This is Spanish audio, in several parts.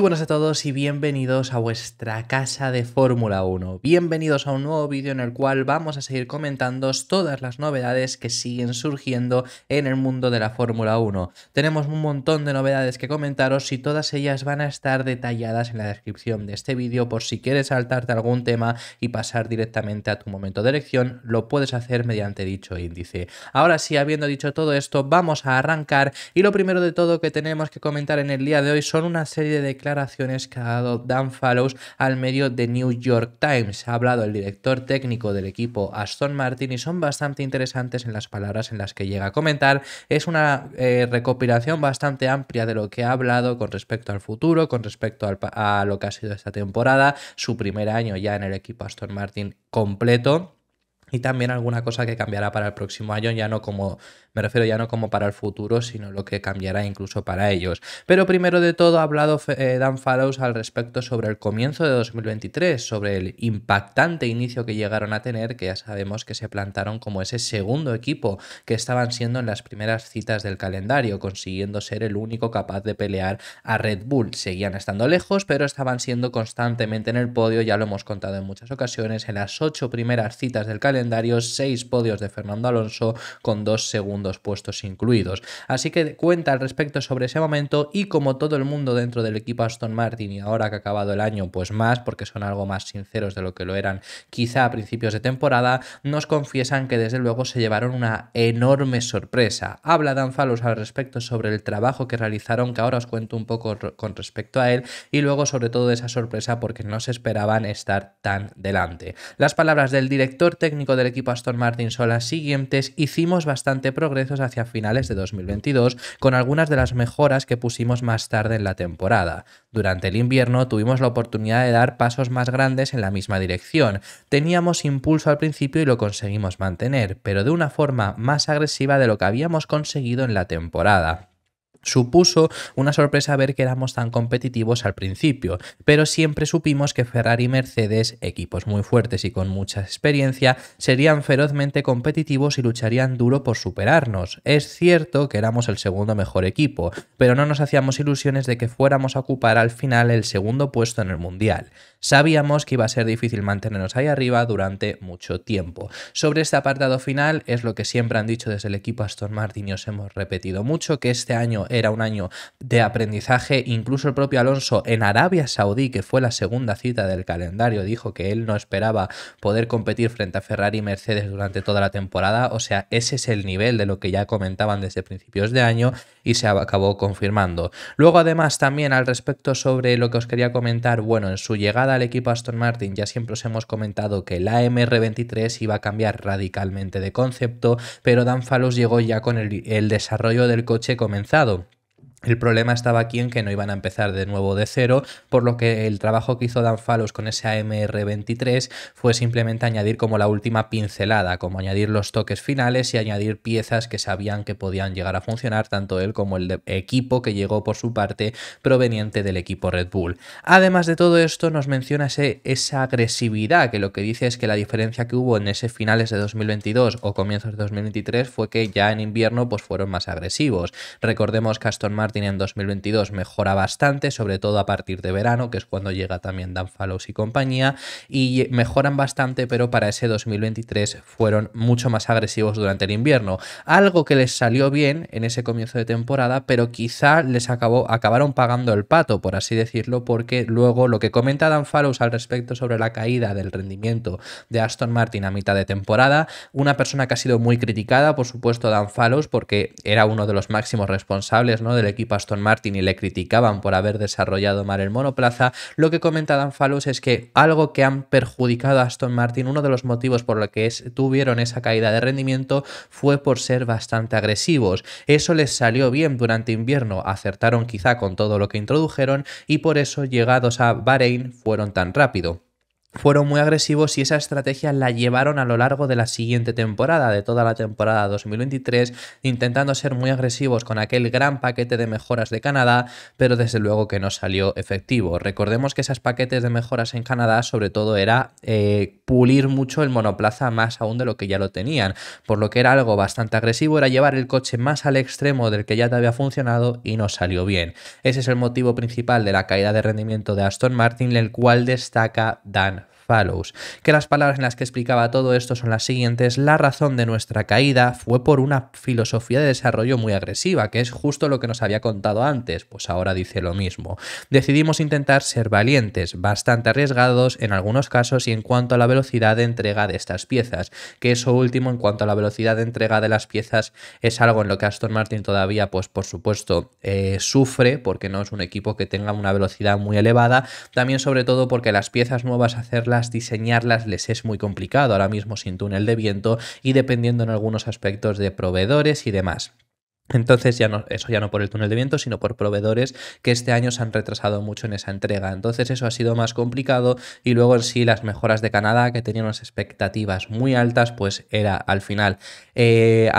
Muy buenas a todos y bienvenidos a vuestra casa de Fórmula 1. Bienvenidos a un nuevo vídeo en el cual vamos a seguir comentando todas las novedades que siguen surgiendo en el mundo de la Fórmula 1. Tenemos un montón de novedades que comentaros y todas ellas van a estar detalladas en la descripción de este vídeo por si quieres saltarte algún tema y pasar directamente a tu momento de elección, lo puedes hacer mediante dicho índice. Ahora sí, habiendo dicho todo esto, vamos a arrancar y lo primero de todo que tenemos que comentar en el día de hoy son una serie de declaraciones que ha dado Dan Fallows al medio de New York Times. Ha hablado el director técnico del equipo Aston Martin y son bastante interesantes en las palabras en las que llega a comentar. Es una eh, recopilación bastante amplia de lo que ha hablado con respecto al futuro, con respecto a lo que ha sido esta temporada, su primer año ya en el equipo Aston Martin completo y también alguna cosa que cambiará para el próximo año, ya no como, me refiero ya no como para el futuro, sino lo que cambiará incluso para ellos. Pero primero de todo ha hablado eh, Dan Fallows al respecto sobre el comienzo de 2023, sobre el impactante inicio que llegaron a tener, que ya sabemos que se plantaron como ese segundo equipo que estaban siendo en las primeras citas del calendario, consiguiendo ser el único capaz de pelear a Red Bull. Seguían estando lejos, pero estaban siendo constantemente en el podio, ya lo hemos contado en muchas ocasiones, en las ocho primeras citas del calendario seis 6 podios de Fernando Alonso con dos segundos puestos incluidos. Así que cuenta al respecto sobre ese momento y como todo el mundo dentro del equipo Aston Martin y ahora que ha acabado el año pues más porque son algo más sinceros de lo que lo eran quizá a principios de temporada, nos confiesan que desde luego se llevaron una enorme sorpresa. Habla Dan Falos al respecto sobre el trabajo que realizaron que ahora os cuento un poco con respecto a él y luego sobre todo de esa sorpresa porque no se esperaban estar tan delante. Las palabras del director técnico del equipo Aston Martin son las siguientes, hicimos bastante progresos hacia finales de 2022 con algunas de las mejoras que pusimos más tarde en la temporada. Durante el invierno tuvimos la oportunidad de dar pasos más grandes en la misma dirección. Teníamos impulso al principio y lo conseguimos mantener, pero de una forma más agresiva de lo que habíamos conseguido en la temporada. Supuso una sorpresa ver que éramos tan competitivos al principio, pero siempre supimos que Ferrari y Mercedes, equipos muy fuertes y con mucha experiencia, serían ferozmente competitivos y lucharían duro por superarnos. Es cierto que éramos el segundo mejor equipo, pero no nos hacíamos ilusiones de que fuéramos a ocupar al final el segundo puesto en el Mundial. Sabíamos que iba a ser difícil mantenernos ahí arriba durante mucho tiempo. Sobre este apartado final es lo que siempre han dicho desde el equipo Aston Martin y os hemos repetido mucho, que este año era un año de aprendizaje. Incluso el propio Alonso en Arabia Saudí, que fue la segunda cita del calendario, dijo que él no esperaba poder competir frente a Ferrari y Mercedes durante toda la temporada. O sea, ese es el nivel de lo que ya comentaban desde principios de año y se acabó confirmando. Luego, además, también al respecto sobre lo que os quería comentar, bueno, en su llegada al equipo Aston Martin ya siempre os hemos comentado que la MR23 iba a cambiar radicalmente de concepto, pero Dan llegó ya con el desarrollo del coche comenzado. El problema estaba aquí en que no iban a empezar de nuevo de cero, por lo que el trabajo que hizo Dan Fallows con ese AMR23 fue simplemente añadir como la última pincelada, como añadir los toques finales y añadir piezas que sabían que podían llegar a funcionar, tanto él como el equipo que llegó por su parte proveniente del equipo Red Bull. Además de todo esto, nos menciona esa agresividad, que lo que dice es que la diferencia que hubo en ese finales de 2022 o comienzos de 2023 fue que ya en invierno pues fueron más agresivos. Recordemos que Aston Martin en 2022 mejora bastante, sobre todo a partir de verano, que es cuando llega también Dan Fallows y compañía, y mejoran bastante, pero para ese 2023 fueron mucho más agresivos durante el invierno. Algo que les salió bien en ese comienzo de temporada, pero quizá les acabó, acabaron pagando el pato, por así decirlo, porque luego lo que comenta Dan Fallows al respecto sobre la caída del rendimiento de Aston Martin a mitad de temporada, una persona que ha sido muy criticada, por supuesto, Dan Fallows, porque era uno de los máximos responsables ¿no? del equipo a Aston Martin y le criticaban por haber desarrollado mal el monoplaza, lo que comenta Dan Falus es que algo que han perjudicado a Aston Martin, uno de los motivos por los que tuvieron esa caída de rendimiento fue por ser bastante agresivos. Eso les salió bien durante invierno, acertaron quizá con todo lo que introdujeron y por eso llegados a Bahrein fueron tan rápido fueron muy agresivos y esa estrategia la llevaron a lo largo de la siguiente temporada, de toda la temporada 2023, intentando ser muy agresivos con aquel gran paquete de mejoras de Canadá, pero desde luego que no salió efectivo. Recordemos que esas paquetes de mejoras en Canadá sobre todo era eh, pulir mucho el monoplaza más aún de lo que ya lo tenían, por lo que era algo bastante agresivo, era llevar el coche más al extremo del que ya te había funcionado y no salió bien. Ese es el motivo principal de la caída de rendimiento de Aston Martin, el cual destaca Dan que las palabras en las que explicaba todo esto son las siguientes, la razón de nuestra caída fue por una filosofía de desarrollo muy agresiva, que es justo lo que nos había contado antes, pues ahora dice lo mismo. Decidimos intentar ser valientes, bastante arriesgados en algunos casos y en cuanto a la velocidad de entrega de estas piezas, que eso último en cuanto a la velocidad de entrega de las piezas es algo en lo que Aston Martin todavía, pues por supuesto, eh, sufre porque no es un equipo que tenga una velocidad muy elevada, también sobre todo porque las piezas nuevas hacerlas diseñarlas les es muy complicado ahora mismo sin túnel de viento y dependiendo en algunos aspectos de proveedores y demás. Entonces, ya no, eso ya no por el túnel de viento, sino por proveedores que este año se han retrasado mucho en esa entrega. Entonces, eso ha sido más complicado. Y luego en sí, las mejoras de Canadá, que tenían unas expectativas muy altas, pues era al final eh,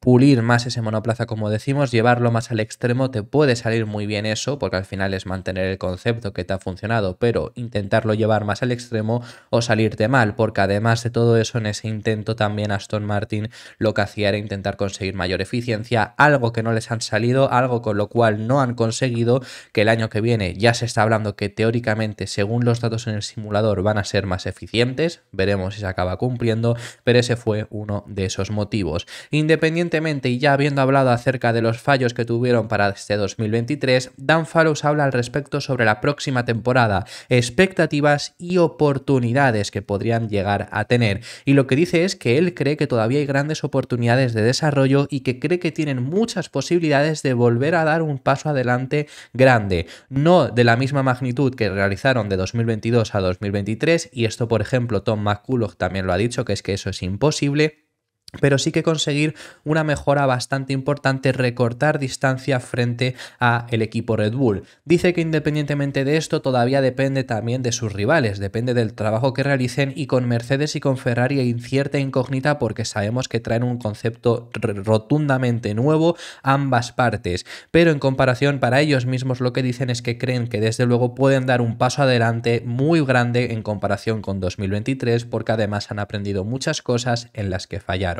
pulir más ese monoplaza, como decimos, llevarlo más al extremo. Te puede salir muy bien eso, porque al final es mantener el concepto que te ha funcionado, pero intentarlo llevar más al extremo o salirte mal, porque además de todo eso, en ese intento también Aston Martin lo que hacía era intentar conseguir mayor eficiencia. al algo que no les han salido, algo con lo cual no han conseguido, que el año que viene ya se está hablando que teóricamente, según los datos en el simulador, van a ser más eficientes, veremos si se acaba cumpliendo, pero ese fue uno de esos motivos. Independientemente, y ya habiendo hablado acerca de los fallos que tuvieron para este 2023, Dan Fallows habla al respecto sobre la próxima temporada, expectativas y oportunidades que podrían llegar a tener. Y lo que dice es que él cree que todavía hay grandes oportunidades de desarrollo y que cree que tienen muchas posibilidades de volver a dar un paso adelante grande, no de la misma magnitud que realizaron de 2022 a 2023, y esto por ejemplo Tom McCulloch también lo ha dicho, que es que eso es imposible pero sí que conseguir una mejora bastante importante, recortar distancia frente a el equipo Red Bull. Dice que independientemente de esto todavía depende también de sus rivales, depende del trabajo que realicen y con Mercedes y con Ferrari incierta cierta incógnita porque sabemos que traen un concepto rotundamente nuevo ambas partes, pero en comparación para ellos mismos lo que dicen es que creen que desde luego pueden dar un paso adelante muy grande en comparación con 2023 porque además han aprendido muchas cosas en las que fallaron.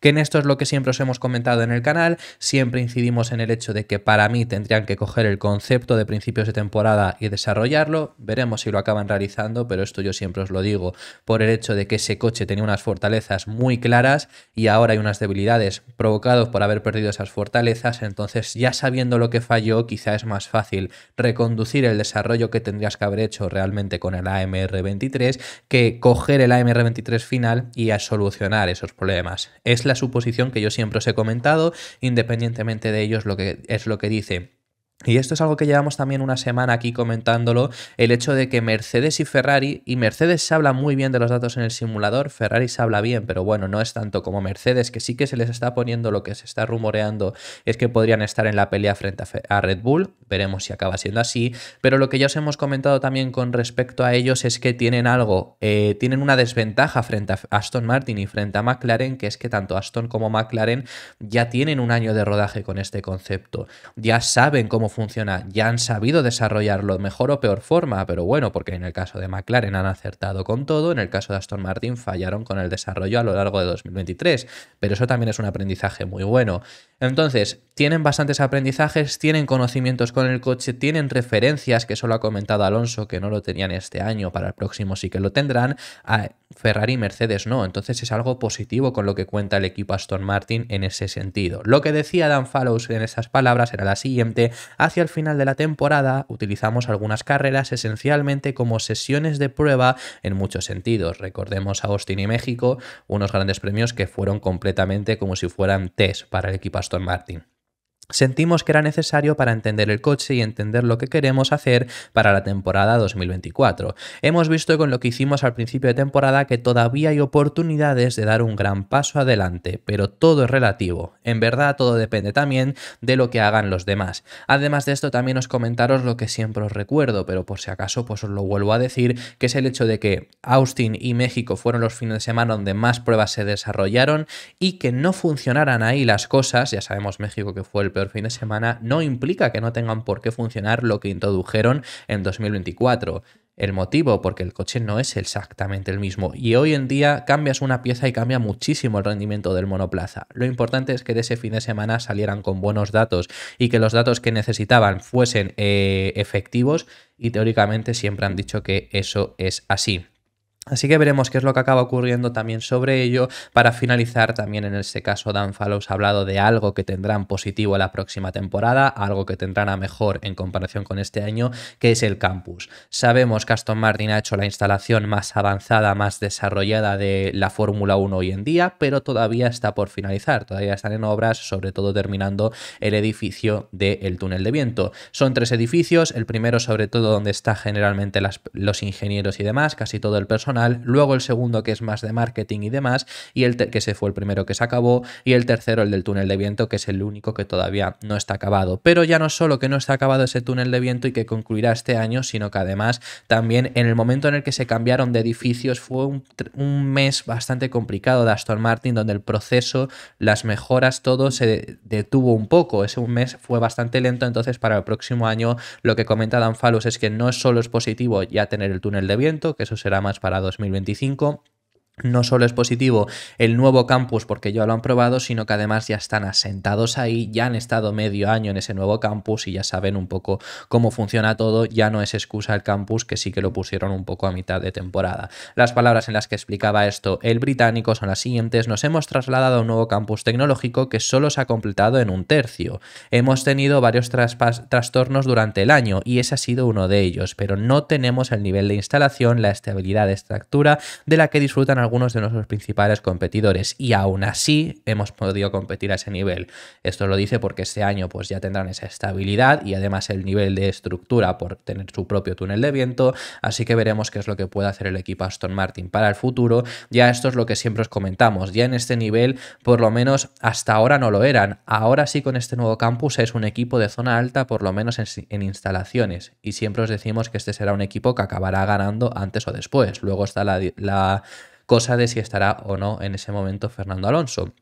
Que en esto es lo que siempre os hemos comentado en el canal, siempre incidimos en el hecho de que para mí tendrían que coger el concepto de principios de temporada y desarrollarlo, veremos si lo acaban realizando, pero esto yo siempre os lo digo por el hecho de que ese coche tenía unas fortalezas muy claras y ahora hay unas debilidades provocadas por haber perdido esas fortalezas, entonces ya sabiendo lo que falló quizá es más fácil reconducir el desarrollo que tendrías que haber hecho realmente con el AMR23 que coger el AMR23 final y a solucionar esos problemas. Es la suposición que yo siempre os he comentado, independientemente de ellos lo que es lo que dice y esto es algo que llevamos también una semana aquí comentándolo, el hecho de que Mercedes y Ferrari, y Mercedes se habla muy bien de los datos en el simulador, Ferrari se habla bien, pero bueno, no es tanto como Mercedes, que sí que se les está poniendo lo que se está rumoreando, es que podrían estar en la pelea frente a, Red Bull, veremos si acaba siendo así, pero lo que ya os hemos comentado también con respecto a ellos es que tienen algo, eh, tienen una desventaja frente a Aston Martin y frente a McLaren, que es que tanto Aston como McLaren ya tienen un año de rodaje con este concepto, ya saben cómo funciona. Ya han sabido desarrollarlo mejor o peor forma, pero bueno, porque en el caso de McLaren han acertado con todo, en el caso de Aston Martin fallaron con el desarrollo a lo largo de 2023, pero eso también es un aprendizaje muy bueno. Entonces, tienen bastantes aprendizajes, tienen conocimientos con el coche, tienen referencias, que solo ha comentado Alonso, que no lo tenían este año, para el próximo sí que lo tendrán, a Ferrari y Mercedes no, entonces es algo positivo con lo que cuenta el equipo Aston Martin en ese sentido. Lo que decía Dan Fallows en esas palabras era la siguiente, hacia el final de la temporada utilizamos algunas carreras esencialmente como sesiones de prueba en muchos sentidos, recordemos a Austin y México, unos grandes premios que fueron completamente como si fueran test para el equipo Aston Martin sentimos que era necesario para entender el coche y entender lo que queremos hacer para la temporada 2024. Hemos visto con lo que hicimos al principio de temporada que todavía hay oportunidades de dar un gran paso adelante, pero todo es relativo. En verdad todo depende también de lo que hagan los demás. Además de esto también os comentaros lo que siempre os recuerdo, pero por si acaso pues os lo vuelvo a decir, que es el hecho de que Austin y México fueron los fines de semana donde más pruebas se desarrollaron y que no funcionaran ahí las cosas, ya sabemos México que fue el el fin de semana no implica que no tengan por qué funcionar lo que introdujeron en 2024. El motivo, porque el coche no es exactamente el mismo. Y hoy en día cambias una pieza y cambia muchísimo el rendimiento del monoplaza. Lo importante es que de ese fin de semana salieran con buenos datos y que los datos que necesitaban fuesen eh, efectivos. Y teóricamente siempre han dicho que eso es así. Así que veremos qué es lo que acaba ocurriendo también sobre ello. Para finalizar, también en este caso, Dan Fallows ha hablado de algo que tendrán positivo la próxima temporada, algo que tendrán a mejor en comparación con este año, que es el campus. Sabemos que Aston Martin ha hecho la instalación más avanzada, más desarrollada de la Fórmula 1 hoy en día, pero todavía está por finalizar. Todavía están en obras, sobre todo terminando el edificio del túnel de viento. Son tres edificios, el primero sobre todo donde están generalmente los ingenieros y demás, casi todo el personal luego el segundo que es más de marketing y demás, y el que se fue el primero que se acabó, y el tercero el del túnel de viento, que es el único que todavía no está acabado. Pero ya no solo que no está acabado ese túnel de viento y que concluirá este año, sino que además también en el momento en el que se cambiaron de edificios fue un, mes bastante complicado de Aston Martin, donde el proceso, las mejoras, todo se detuvo un poco. Ese un mes fue bastante lento, entonces para el próximo año lo que comenta Dan Falus es que no solo es positivo ya tener el túnel de viento, que eso será más para 2025 no solo es positivo el nuevo campus porque ya lo han probado, sino que además ya están asentados ahí, ya han estado medio año en ese nuevo campus y ya saben un poco cómo funciona todo, ya no es excusa el campus que sí que lo pusieron un poco a mitad de temporada. Las palabras en las que explicaba esto el británico son las siguientes, nos hemos trasladado a un nuevo campus tecnológico que solo se ha completado en un tercio. Hemos tenido varios trastornos durante el año y ese ha sido uno de ellos, pero no tenemos el nivel de instalación, la estabilidad de estructura de la que disfrutan algunos de nuestros principales competidores y aún así hemos podido competir a ese nivel. Esto lo dice porque este año pues ya tendrán esa estabilidad y además el nivel de estructura por tener su propio túnel de viento, así que veremos qué es lo que puede hacer el equipo Aston Martin para el futuro. Ya esto es lo que siempre os comentamos, ya en este nivel por lo menos hasta ahora no lo eran, ahora sí con este nuevo campus es un equipo de zona alta por lo menos en, instalaciones y siempre os decimos que este será un equipo que acabará ganando antes o después. Luego está la cosa de si estará o no en ese momento Fernando Alonso.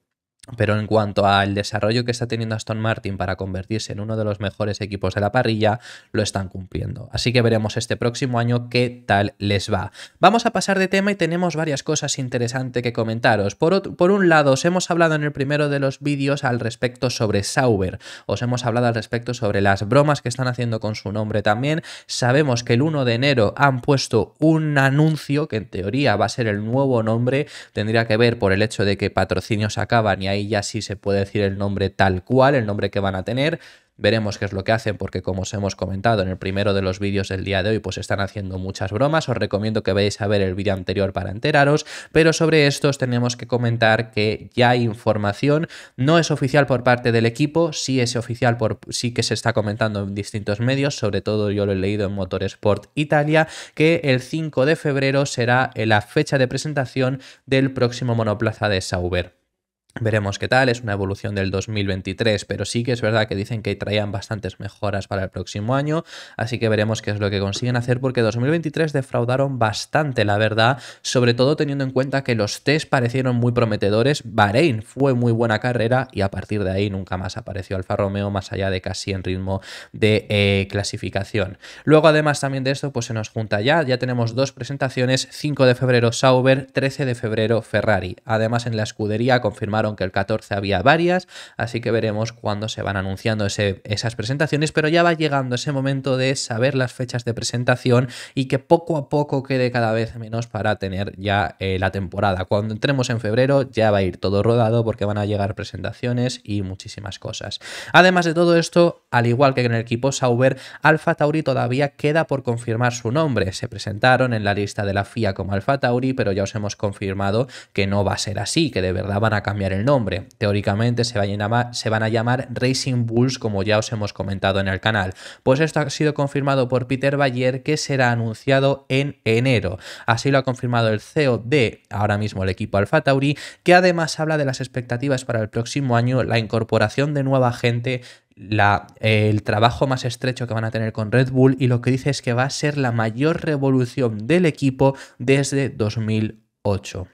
Pero en cuanto al desarrollo que está teniendo Aston Martin para convertirse en uno de los mejores equipos de la parrilla, lo están cumpliendo. Así que veremos este próximo año qué tal les va. Vamos a pasar de tema y tenemos varias cosas interesantes que comentaros. Por, un lado, os hemos hablado en el primero de los vídeos al respecto sobre Sauber. Os hemos hablado al respecto sobre las bromas que están haciendo con su nombre también. Sabemos que el 1 de enero han puesto un anuncio que en teoría va a ser el nuevo nombre. Tendría que ver por el hecho de que patrocinios acaban y hay ahí ya sí se puede decir el nombre tal cual, el nombre que van a tener. Veremos qué es lo que hacen porque como os hemos comentado en el primero de los vídeos del día de hoy pues están haciendo muchas bromas, os recomiendo que vayáis a ver el vídeo anterior para enteraros, pero sobre os tenemos que comentar que ya hay información, no es oficial por parte del equipo, sí es oficial por sí que se está comentando en distintos medios, sobre todo yo lo he leído en Motorsport Italia, que el 5 de febrero será la fecha de presentación del próximo monoplaza de Sauber. Veremos qué tal, es una evolución del 2023, pero sí que es verdad que dicen que traían bastantes mejoras para el próximo año, así que veremos qué es lo que consiguen hacer porque 2023 defraudaron bastante, la verdad, sobre todo teniendo en cuenta que los test parecieron muy prometedores, Bahrein fue muy buena carrera y a partir de ahí nunca más apareció Alfa Romeo más allá de casi en ritmo de eh, clasificación. Luego además también de esto pues se nos junta ya, ya tenemos dos presentaciones, 5 de febrero Sauber, 13 de febrero Ferrari. Además en la escudería confirmaron aunque el 14 había varias, así que veremos cuándo se van anunciando esas presentaciones, pero ya va llegando ese momento de saber las fechas de presentación y que poco a poco quede cada vez menos para tener ya eh, la temporada. Cuando entremos en febrero ya va a ir todo rodado porque van a llegar presentaciones y muchísimas cosas. Además de todo esto, al igual que en el equipo Sauber, Alfa Tauri todavía queda por confirmar su nombre. Se presentaron en la lista de la FIA como Alfa Tauri, pero ya os hemos confirmado que no va a ser así, que de verdad van a cambiar el nombre. Teóricamente se, van a llamar Racing Bulls como ya os hemos comentado en el canal. Pues esto ha sido confirmado por Peter Bayer que será anunciado en enero. Así lo ha confirmado el CEO de ahora mismo el equipo Alfa Tauri, que además habla de las expectativas para el próximo año, la incorporación de nueva gente, eh, el trabajo más estrecho que van a tener con Red Bull y lo que dice es que va a ser la mayor revolución del equipo desde 2008.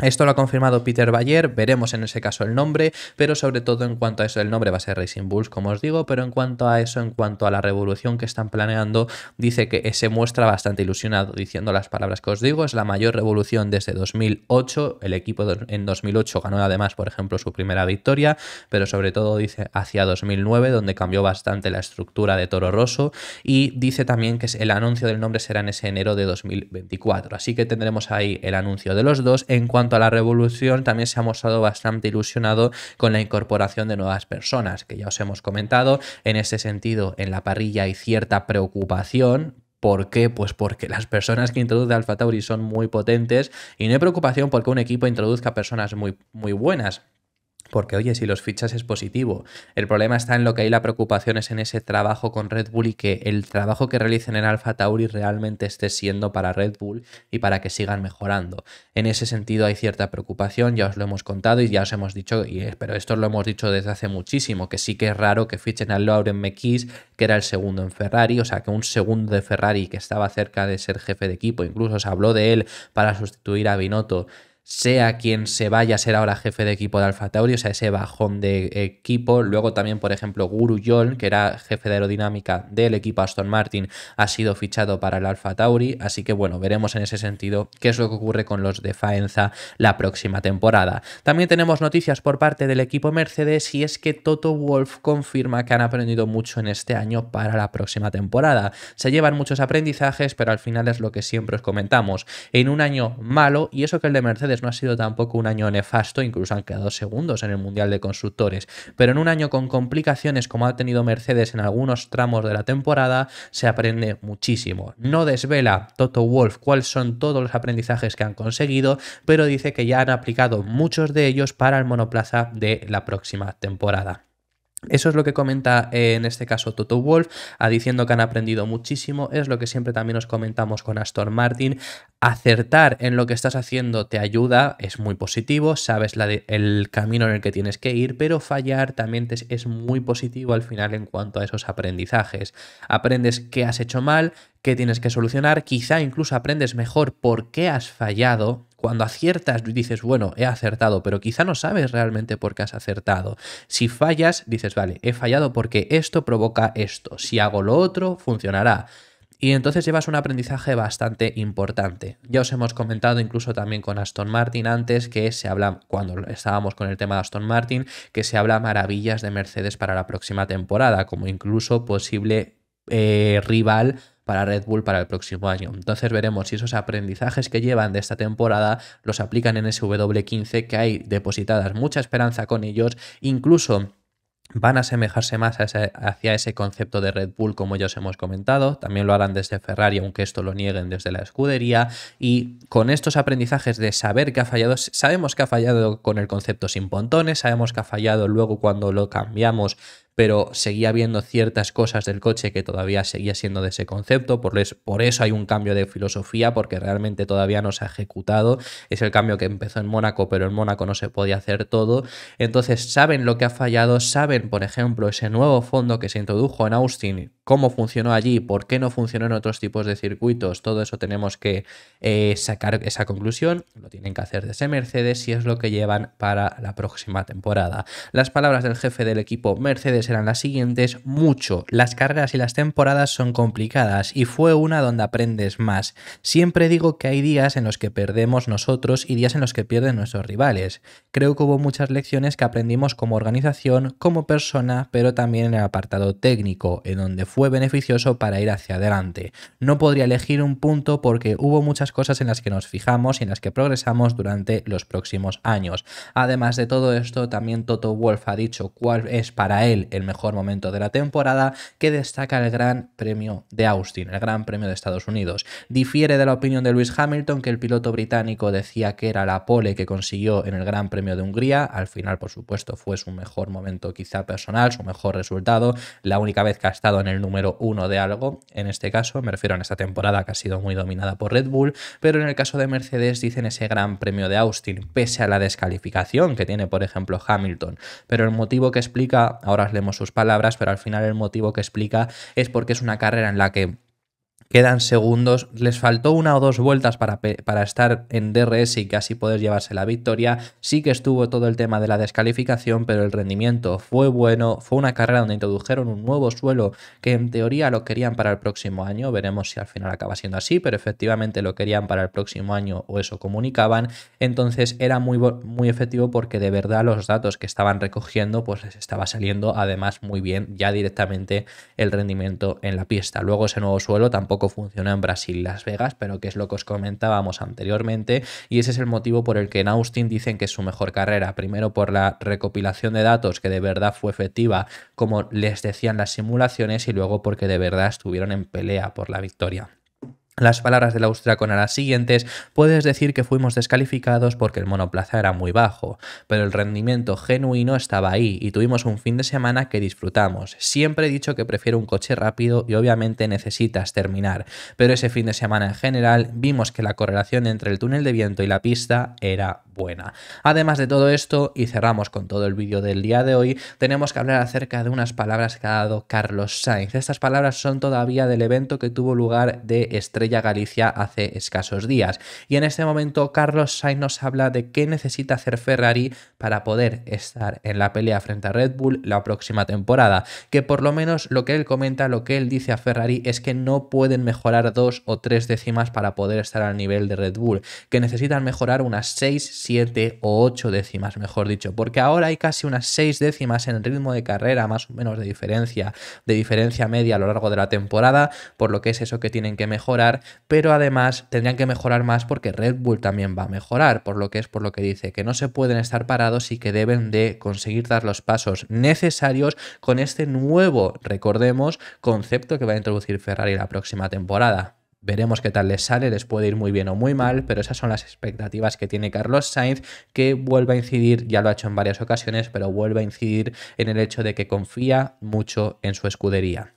Esto lo ha confirmado Peter Bayer, veremos en ese caso el nombre, pero sobre todo en cuanto a eso, el nombre va a ser Racing Bulls, como os digo, pero en cuanto a eso, en cuanto a la revolución que están planeando, dice que se muestra bastante ilusionado diciendo las palabras que os digo, es la mayor revolución desde 2008, el equipo en 2008 ganó además, por ejemplo, su primera victoria, pero sobre todo dice hacia 2009, donde cambió bastante la estructura de Toro Rosso, y dice también que el anuncio del nombre será en ese enero de 2024, así que tendremos ahí el anuncio de los dos en cuanto a la revolución, también se ha mostrado bastante ilusionado con la incorporación de nuevas personas, que ya os hemos comentado. En ese sentido, en la parrilla hay cierta preocupación ¿Por qué? Pues porque las personas que introduce AlphaTauri Tauri son muy potentes y no hay preocupación porque un equipo introduzca personas muy, muy buenas porque oye, si los fichas es positivo. El problema está en lo que hay la preocupación es en ese trabajo con Red Bull y que el trabajo que realicen en Alpha Tauri realmente esté siendo para Red Bull y para que sigan mejorando. En ese sentido hay cierta preocupación, ya os lo hemos contado y ya os hemos dicho, y, pero esto lo hemos dicho desde hace muchísimo, que sí que es raro que fichen a Lauren Mekis, que era el segundo en Ferrari, o sea que un segundo de Ferrari que estaba cerca de ser jefe de equipo, incluso se habló de él para sustituir a Binotto sea quien se vaya a ser ahora jefe de equipo de Alfa Tauri, o sea, ese bajón de equipo. Luego también, por ejemplo, Guru Yol, que era jefe de aerodinámica del equipo Aston Martin, ha sido fichado para el Alfa Tauri. Así que bueno, veremos en ese sentido qué es lo que ocurre con los de Faenza la próxima temporada. También tenemos noticias por parte del equipo Mercedes y es que Toto Wolf confirma que han aprendido mucho en este año para la próxima temporada. Se llevan muchos aprendizajes, pero al final es lo que siempre os comentamos. En un año malo, y eso que el de Mercedes no ha sido tampoco un año nefasto, incluso han quedado segundos en el Mundial de Constructores, pero en un año con complicaciones como ha tenido Mercedes en algunos tramos de la temporada, se aprende muchísimo. No desvela Toto Wolf cuáles son todos los aprendizajes que han conseguido, pero dice que ya han aplicado muchos de ellos para el monoplaza de la próxima temporada. Eso es lo que comenta eh, en este caso Toto Wolf, ah, diciendo que han aprendido muchísimo, es lo que siempre también nos comentamos con Astor Martin, acertar en lo que estás haciendo te ayuda, es muy positivo, sabes la el camino en el que tienes que ir, pero fallar también es muy positivo al final en cuanto a esos aprendizajes. Aprendes qué has hecho mal, que tienes que solucionar, quizá incluso aprendes mejor por qué has fallado. Cuando aciertas dices, bueno, he acertado, pero quizá no sabes realmente por qué has acertado. Si fallas, dices, vale, he fallado porque esto provoca esto. Si hago lo otro, funcionará. Y entonces llevas un aprendizaje bastante importante. Ya os hemos comentado incluso también con Aston Martin antes que se habla, cuando estábamos con el tema de Aston Martin, que se habla maravillas de Mercedes para la próxima temporada, como incluso posible eh, rival para Red Bull para el próximo año. Entonces veremos si esos aprendizajes que llevan de esta temporada los aplican en sw 15 que hay depositadas mucha esperanza con ellos, incluso van a asemejarse más hacia ese concepto de Red Bull como ya os hemos comentado, también lo harán desde Ferrari aunque esto lo nieguen desde la escudería y con estos aprendizajes de saber que ha fallado, sabemos que ha fallado con el concepto sin pontones, sabemos que ha fallado luego cuando lo cambiamos pero seguía viendo ciertas cosas del coche que todavía seguía siendo de ese concepto, por, por eso hay un cambio de filosofía, porque realmente todavía no se ha ejecutado, es el cambio que empezó en Mónaco, pero en Mónaco no se podía hacer todo, entonces saben lo que ha fallado, saben, por ejemplo, ese nuevo fondo que se introdujo en Austin, cómo funcionó allí, por qué no funcionó en otros tipos de circuitos, todo eso tenemos que eh, sacar esa conclusión, lo tienen que hacer desde Mercedes y es lo que llevan para la próxima temporada. Las palabras del jefe del equipo Mercedes Serán eran las siguientes mucho. Las cargas y las temporadas son complicadas y fue una donde aprendes más. Siempre digo que hay días en los que perdemos nosotros y días en los que pierden nuestros rivales. Creo que hubo muchas lecciones que aprendimos como organización, como persona, pero también en el apartado técnico, en donde fue beneficioso para ir hacia adelante. No podría elegir un punto porque hubo muchas cosas en las que nos fijamos y en las que progresamos durante los próximos años. Además de todo esto, también Toto Wolf ha dicho cuál es para él el mejor momento de la temporada que destaca el Gran Premio de Austin, el Gran Premio de Estados Unidos. Difiere de la opinión de Lewis Hamilton, que el piloto británico decía que era la pole que consiguió en el Gran Premio de Hungría. Al final, por supuesto, fue su mejor momento quizá personal, su mejor resultado, la única vez que ha estado en el número uno de algo, en este caso, me refiero a esta temporada que ha sido muy dominada por Red Bull, pero en el caso de Mercedes dicen ese Gran Premio de Austin, pese a la descalificación que tiene, por ejemplo, Hamilton. Pero el motivo que explica, ahora os le sus palabras, pero al final el motivo que explica es porque es una carrera en la que quedan segundos, les faltó una o dos vueltas para, para estar en DRS y casi poder llevarse la victoria, sí que estuvo todo el tema de la descalificación, pero el rendimiento fue bueno, fue una carrera donde introdujeron un nuevo suelo que en teoría lo querían para el próximo año, veremos si al final acaba siendo así, pero efectivamente lo querían para el próximo año o eso comunicaban, entonces era muy, muy efectivo porque de verdad los datos que estaban recogiendo pues les estaba saliendo además muy bien ya directamente el rendimiento en la pista. Luego ese nuevo suelo tampoco funciona en Brasil, Las Vegas, pero que es lo que os comentábamos anteriormente y ese es el motivo por el que en Austin dicen que es su mejor carrera. Primero por la recopilación de datos que de verdad fue efectiva, como les decían las simulaciones, y luego porque de verdad estuvieron en pelea por la victoria las palabras del austriaco eran las siguientes, puedes decir que fuimos descalificados porque el monoplaza era muy bajo, pero el rendimiento genuino estaba ahí y tuvimos un fin de semana que disfrutamos. Siempre he dicho que prefiero un coche rápido y obviamente necesitas terminar, pero ese fin de semana en general vimos que la correlación entre el túnel de viento y la pista era buena. Además de todo esto, y cerramos con todo el vídeo del día de hoy, tenemos que hablar acerca de unas palabras que ha dado Carlos Sainz. Estas palabras son todavía del evento que tuvo lugar de estrés Galicia hace escasos días. Y en este momento Carlos Sainz nos habla de qué necesita hacer Ferrari para poder estar en la pelea frente a Red Bull la próxima temporada. Que por lo menos lo que él comenta, lo que él dice a Ferrari es que no pueden mejorar dos o tres décimas para poder estar al nivel de Red Bull. Que necesitan mejorar unas seis, siete o ocho décimas, mejor dicho. Porque ahora hay casi unas seis décimas en el ritmo de carrera, más o menos de diferencia, de diferencia media a lo largo de la temporada, por lo que es eso que tienen que mejorar pero además tendrían que mejorar más porque Red Bull también va a mejorar, por lo que es por lo que dice que no se pueden estar parados y que deben de conseguir dar los pasos necesarios con este nuevo, recordemos, concepto que va a introducir Ferrari la próxima temporada. Veremos qué tal les sale, les puede ir muy bien o muy mal, pero esas son las expectativas que tiene Carlos Sainz, que vuelve a incidir, ya lo ha hecho en varias ocasiones, pero vuelve a incidir en el hecho de que confía mucho en su escudería.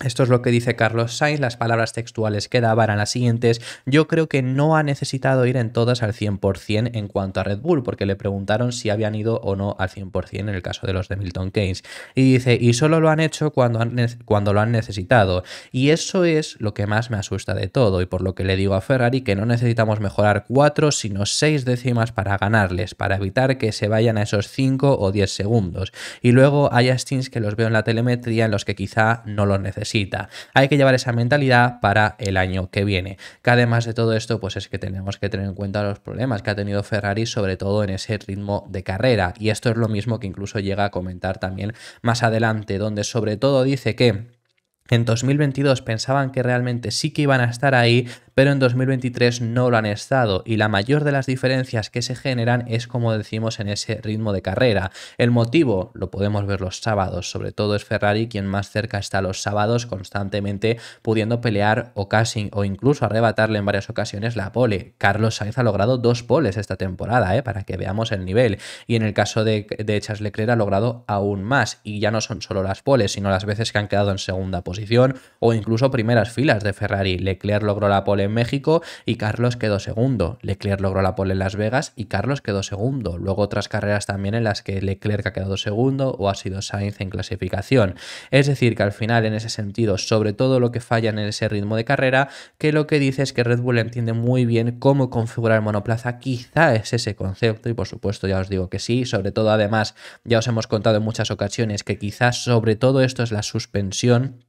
Esto es lo que dice Carlos Sainz, las palabras textuales que daba eran las siguientes. Yo creo que no ha necesitado ir en todas al 100% en cuanto a Red Bull, porque le preguntaron si habían ido o no al 100% en el caso de los de Milton Keynes. Y dice, y solo lo han hecho cuando, cuando lo han necesitado. Y eso es lo que más me asusta de todo, y por lo que le digo a Ferrari que no necesitamos mejorar 4, sino 6 décimas para ganarles, para evitar que se vayan a esos 5 o 10 segundos. Y luego hay que los veo en la telemetría en los que quizá no los necesitan hay que llevar esa mentalidad para el año que viene. Que además de todo esto, pues es que tenemos que tener en cuenta los problemas que ha tenido Ferrari, sobre todo en ese ritmo de carrera. Y esto es lo mismo que incluso llega a comentar también más adelante, donde sobre todo dice que en 2022 pensaban que realmente sí que iban a estar ahí, pero en 2023 no lo han estado y la mayor de las diferencias que se generan es como decimos en ese ritmo de carrera. El motivo lo podemos ver los sábados, sobre todo es Ferrari quien más cerca está los sábados constantemente pudiendo pelear o casi o incluso arrebatarle en varias ocasiones la pole. Carlos Sainz ha logrado dos poles esta temporada, ¿eh? para que veamos el nivel y en el caso de, de Charles Leclerc ha logrado aún más y ya no son solo las poles, sino las veces que han quedado en segunda posición o incluso primeras filas de Ferrari. Leclerc logró la pole en México y Carlos quedó segundo. Leclerc logró la pole en Las Vegas y Carlos quedó segundo. Luego otras carreras también en las que Leclerc ha quedado segundo o ha sido Sainz en clasificación. Es decir, que al final en ese sentido, sobre todo lo que falla en ese ritmo de carrera, que lo que dice es que Red Bull entiende muy bien cómo configurar el monoplaza, quizá es ese concepto y por supuesto ya os digo que sí, sobre todo además ya os hemos contado en muchas ocasiones que quizás sobre todo esto es la suspensión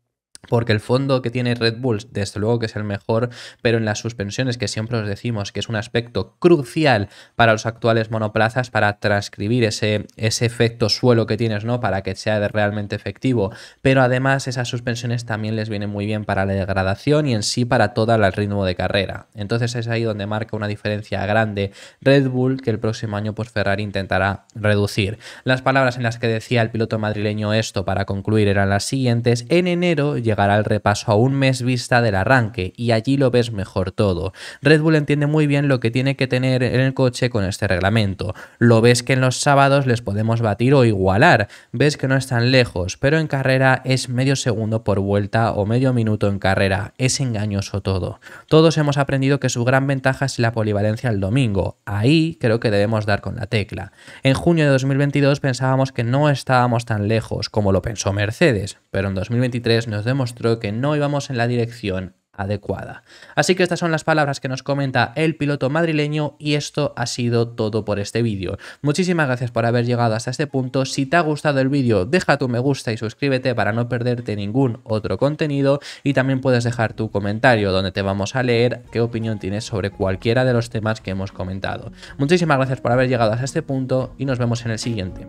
porque el fondo que tiene Red Bull, desde luego que es el mejor, pero en las suspensiones, que siempre os decimos que es un aspecto crucial para los actuales monoplazas, para transcribir ese, ese efecto suelo que tienes, ¿no? Para que sea realmente efectivo. Pero además, esas suspensiones también les vienen muy bien para la degradación y en sí para todo el ritmo de carrera. Entonces es ahí donde marca una diferencia grande Red Bull, que el próximo año, pues Ferrari intentará reducir. Las palabras en las que decía el piloto madrileño esto para concluir eran las siguientes. En enero ya llegará el repaso a un mes vista del arranque y allí lo ves mejor todo. Red Bull entiende muy bien lo que tiene que tener en el coche con este reglamento. Lo ves que en los sábados les podemos batir o igualar, ves que no están lejos, pero en carrera es medio segundo por vuelta o medio minuto en carrera. Es engañoso todo. Todos hemos aprendido que su gran ventaja es la polivalencia el domingo. Ahí creo que debemos dar con la tecla. En junio de 2022 pensábamos que no estábamos tan lejos como lo pensó Mercedes, pero en 2023 nos demos mostró que no íbamos en la dirección adecuada. Así que estas son las palabras que nos comenta el piloto madrileño y esto ha sido todo por este vídeo. Muchísimas gracias por haber llegado hasta este punto. Si te ha gustado el vídeo, deja tu me gusta y suscríbete para no perderte ningún otro contenido y también puedes dejar tu comentario donde te vamos a leer qué opinión tienes sobre cualquiera de los temas que hemos comentado. Muchísimas gracias por haber llegado hasta este punto y nos vemos en el siguiente.